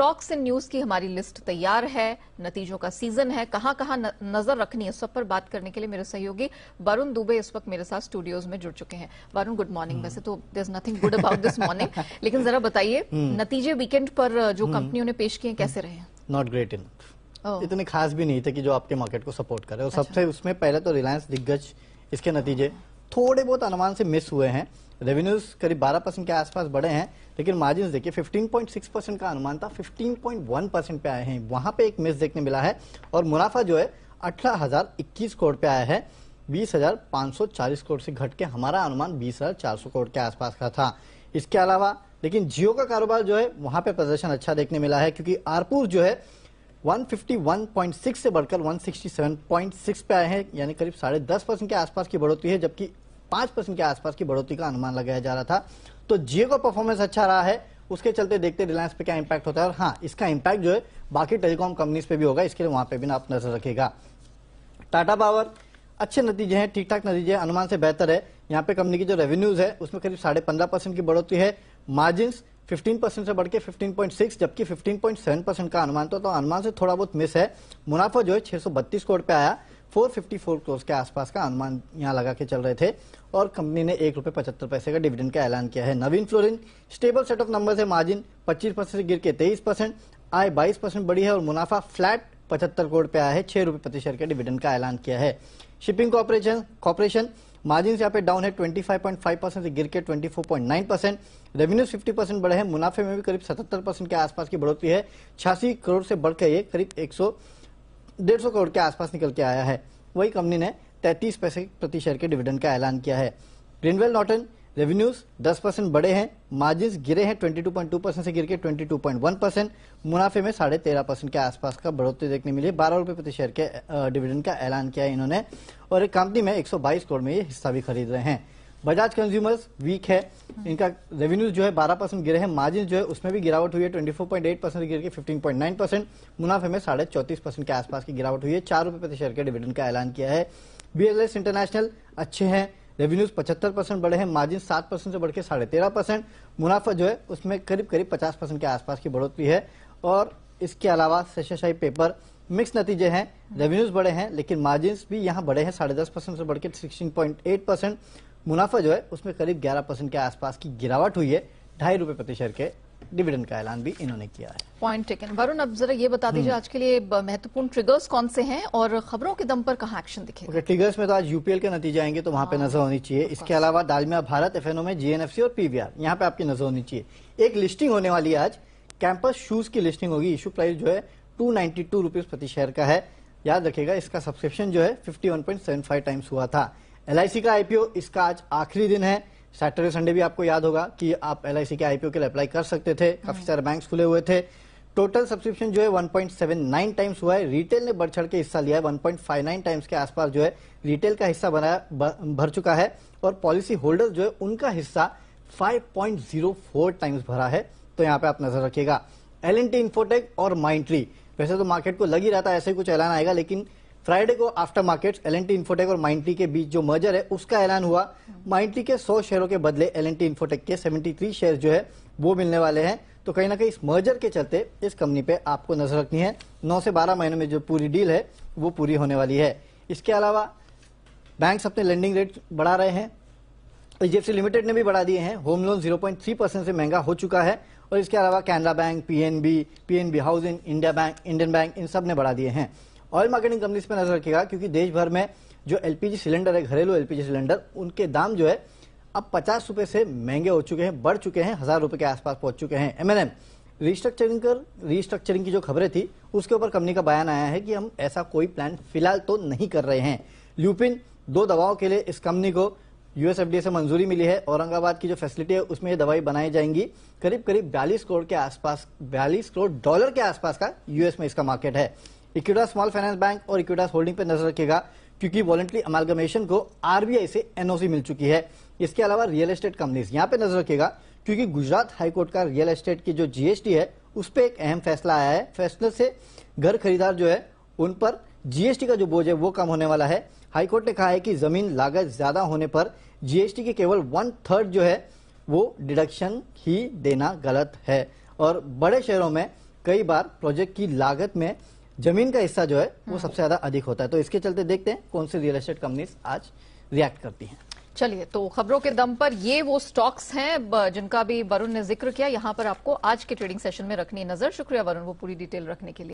Stocks and news की हमारी list तैयार है नतीजों का सीजन है कहां कहां नजर रखनी है सब पर बात करने के लिए मेरे सहयोगी वरुण दुबे इस वक्त मेरे साथ स्टूडियोज में जुड़ चुके हैं वरुण गुड मॉर्निंग hmm. वैसे तो there is nothing good about this morning लेकिन जरा बताइए hmm. नतीजे वीकेंड पर uh, जो कंपनियों hmm. ने पेश किए कैसे रहे नॉट ग्रेट इन इतने खास भी नहीं थे कि जो आपके मार्केट को सपोर्ट करे और अच्छा। सबसे उसमें पहले तो रिलायंस दिग्गज इसके नतीजे थोड़े बहुत अनुमान से मिस हुए हैं रेवेन्यूज करीब 12 परसेंट के आसपास बढ़े हैं लेकिन मार्जिन देखिए 15.6 परसेंट का अनुमान था 15.1 परसेंट पे आए हैं वहां पे एक मिस देखने मिला है और मुनाफा जो है अठारह करोड़ पे आया है बीस करोड़ से घट के हमारा अनुमान बीस करोड़ के आसपास का था इसके अलावा लेकिन जियो का कारोबार जो है वहां पे प्रदर्शन अच्छा देखने मिला है क्योंकि आरपुर जो है 151.6 से बढ़कर 167.6 पे आए हैं यानी करीब साढ़े दस परसेंट के आसपास की बढ़ोतरी है जबकि पांच परसेंट के आसपास की बढ़ोतरी का अनुमान लगाया जा रहा था तो जियो का परफॉर्मेंस अच्छा रहा है उसके चलते देखते रिलायंस पे क्या इंपैक्ट होता है और हाँ इसका इंपैक्ट जो है बाकी टेलीकॉम कंपनीज पे भी होगा इसके लिए वहां पर भी आप नजर रखेगा टाटा पावर अच्छे नतीजे हैं ठीक ठाक नतीजे अनुमान से बेहतर है यहाँ पे कंपनी की जो रेवेन्यूज है उसमें करीब साढ़े पंद्रह परसेंट की बढ़ोतरी है मार्जिन फिफ्टीन परसेंट से बढ़ के 15.6 जबकि 15.7 परसेंट का अनुमान तो, तो अनुमान से थोड़ा बहुत मिस है मुनाफा जो है 632 करोड़ पे आया 454 करोड़ के आसपास का अनुमान यहां लगा के चल रहे थे और कंपनी ने एक रुपये पचहत्तर पैसे का डिविडेंड का ऐलान किया है Navin Fluorine stable set of number से मार्जिन 25 परसेंट से गिर के 23 परसेंट आय 22 परसेंट बढ़ी है और मुनाफा फ्लैट पचहत्तर करोड़ पे आया है छह रुपये प्रति शेयर के डिविडेंड का ऐलान किया है शिपिंग कॉपोरेशन कॉपोरेशन मार्जिन यहाँ पे डाउन है 25.5 परसेंट से गिर के 24.9 परसेंट रेवेन्यू 50 परसेंट बढ़े हैं मुनाफे में भी करीब 77 परसेंट के आसपास की बढ़ोतरी है छियासी करोड़ से बढ़कर ये करीब एक डेढ़ सौ करोड़ के आसपास निकल के आया है वही कंपनी ने तैतीस पैसे प्रति शेयर के डिविडेंड का ऐलान किया है ग्रीनवेल नॉटन रेवेन्यूज 10 परसेंट बढ़े हैं मार्जिन गिरे हैं 22.2 परसेंट से गिर के 22.1 परसेंट मुनाफे में साढ़े तेरह परसेंट के आसपास का बढ़ोतरी देखने मिली बारह रुपए प्रति शेयर के डिविडेंड का ऐलान किया है इन्होंने और एक कंपनी में 122 करोड़ में ये हिस्सा भी खरीद रहे हैं बजाज कंज्यूमर्स वीक है इनका रेवेन्यू जो है 12 परसेंट गिरे हैं मार्जिन जो है उसमें भी गिरावट हुई है 24.8 परसेंट गिर के 15.9 परसेंट मुनाफे में साढ़े चौतीस परसेंट के आसपास की गिरावट हुई है चार रुपए प्रति शेयर के डिविडेंड का ऐलान किया है बीएलएस इंटरनेशनल अच्छे हैं रेवेन्यूज 75 परसेंट बढ़े हैं मार्जिन 7 परसेंट से बढ़ के साढ़े तेरह परसेंट मुनाफा जो है उसमें करीब करीब पचास परसेंट के आसपास की बढ़ोतरी है और इसके अलावा सेशाशाही पेपर मिक्स नतीजे हैं रेवेन्यूज बढ़े हैं लेकिन मार्जिन भी यहाँ बढ़े हैं साढ़े दस परसेंट से बढ़कर सिक्सटीन पॉइंट एट परसेंट मुनाफा जो है उसमें करीब 11 परसेंट के आसपास की गिरावट हुई है ढाई रुपए प्रति शेयर के डिविडेंड का ऐलान भी इन्होंने किया है पॉइंट टेकन वरुण अब जरा ये बता दीजिए हम्म। आज के लिए महत्वपूर्ण ट्रिगर्स कौन से हैं और खबरों के दम पर कहा एक्शन दिखे okay, ट्रिगर्स में तो आज यूपीएल के नतीजे आएंगे तो वहां पे हाँ। नजर होनी चाहिए इसके अलावा डालमिया भारत एफ में जीएनएफसी और पीवीआर यहाँ पे आपकी नजर होनी चाहिए एक लिस्टिंग होने वाली है आज कैंपस शूज की लिस्टिंग होगी इशू प्राइस जो है टू नाइन्टी प्रति शेयर का है याद रखेगा इसका सब्सक्रिप्शन जो है फिफ्टी टाइम्स हुआ था एल का आईपीओ इसका आज आखिरी दिन है सैटरडे संडे भी आपको याद होगा कि आप एल के आईपीओ के लिए अप्लाई कर सकते थे काफी सारे बैंक खुले हुए थे टोटल सब्सक्रिप्शन जो है 1.79 टाइम्स हुआ है रिटेल ने बढ़ चढ़ के हिस्सा लिया है 1.59 टाइम्स के आसपास जो है रिटेल का हिस्सा बनाया भर चुका है और पॉलिसी होल्डर जो है उनका हिस्सा 5.04 टाइम्स भरा है तो यहाँ पे आप नजर रखिएगा एल एन इन्फोटेक और माइंट्री वैसे तो मार्केट को लग ही रहा था ऐसे कुछ ऐलान आएगा लेकिन फ्राइडे को आफ्टर मार्केट एलएनटी इन्फोटेक और माइंटी के बीच जो मर्जर है उसका ऐलान हुआ माइंट्री के 100 शेयरों के बदले एलएनटी इन्फोटेक के 73 शेयर जो है वो मिलने वाले हैं तो कहीं ना कहीं इस मर्जर के चलते इस कंपनी पे आपको नजर रखनी है 9 से 12 महीनों में जो पूरी डील है वो पूरी होने वाली है इसके अलावा बैंक अपने लेंडिंग रेट बढ़ा रहे हैं एचडीएफसी लिमिटेड ने भी बढ़ा दिए हैं होम लोन जीरो परसेंट से महंगा हो चुका है और इसके अलावा Canara bank PNB PNB housing India bank Indian bank इन सब ने बढ़ा दिए हैं ऑयल मार्केटिंग कंपनीज पर नजर रखेगा क्योंकि देश भर में जो एलपीजी सिलेंडर है घरेलू एलपीजी सिलेंडर उनके दाम जो है अब पचास रुपए से महंगे हो चुके हैं बढ़ चुके हैं हजार रुपए के आसपास पहुंच चुके हैं एमएनएम रिस्ट्रक्चरिंग कर रिस्ट्रक्चरिंग की जो खबरें थी उसके ऊपर कंपनी का बयान आया है कि हम ऐसा कोई प्लान फिलहाल तो नहीं कर रहे हैं ल्यूपिन दो दवाओं के लिए इस कंपनी को यूएसएफडीए से मंजूरी मिली है औरंगाबाद की जो फैसिलिटी है उसमें ये दवाई बनाई जाएंगी करीब करीब बयालीस करोड़ के आसपास बयालीस करोड़ डॉलर के आसपास का यूएस में इसका मार्केट है इक्विटा स्मॉल फाइनेंस बैंक और इक्विटा होल्डिंग पर नजर रखेगा क्योंकि वॉलेंट्री अमालगमेशन को आरबीआई से एनओसी मिल चुकी है इसके अलावा रियल एस्टेट कंपनीज यहाँ पे नजर रखेगा क्योंकि गुजरात हाईकोर्ट का रियल एस्टेट की जो जीएसटी है उस पर एक अहम फैसला आया है फैसले से घर खरीदार जो है उन पर जीएसटी का जो बोझ है वो कम होने वाला है हाईकोर्ट ने कहा है कि जमीन लागत ज्यादा होने पर जीएसटी के केवल वन थर्ड जो है वो डिडक्शन ही देना गलत है और बड़े शहरों में कई बार प्रोजेक्ट की लागत में जमीन का हिस्सा जो है वो हम्म। सबसे ज्यादा अधिक होता है तो इसके चलते देखते हैं कौन सी रियल एस्टेट कंपनीज आज रिएक्ट करती हैं चलिए तो खबरों के दम पर ये वो स्टॉक्स हैं जिनका भी वरुण ने जिक्र किया यहां पर आपको आज के ट्रेडिंग सेशन में रखनी नजर शुक्रिया वरुण वो पूरी डिटेल रखने के लिए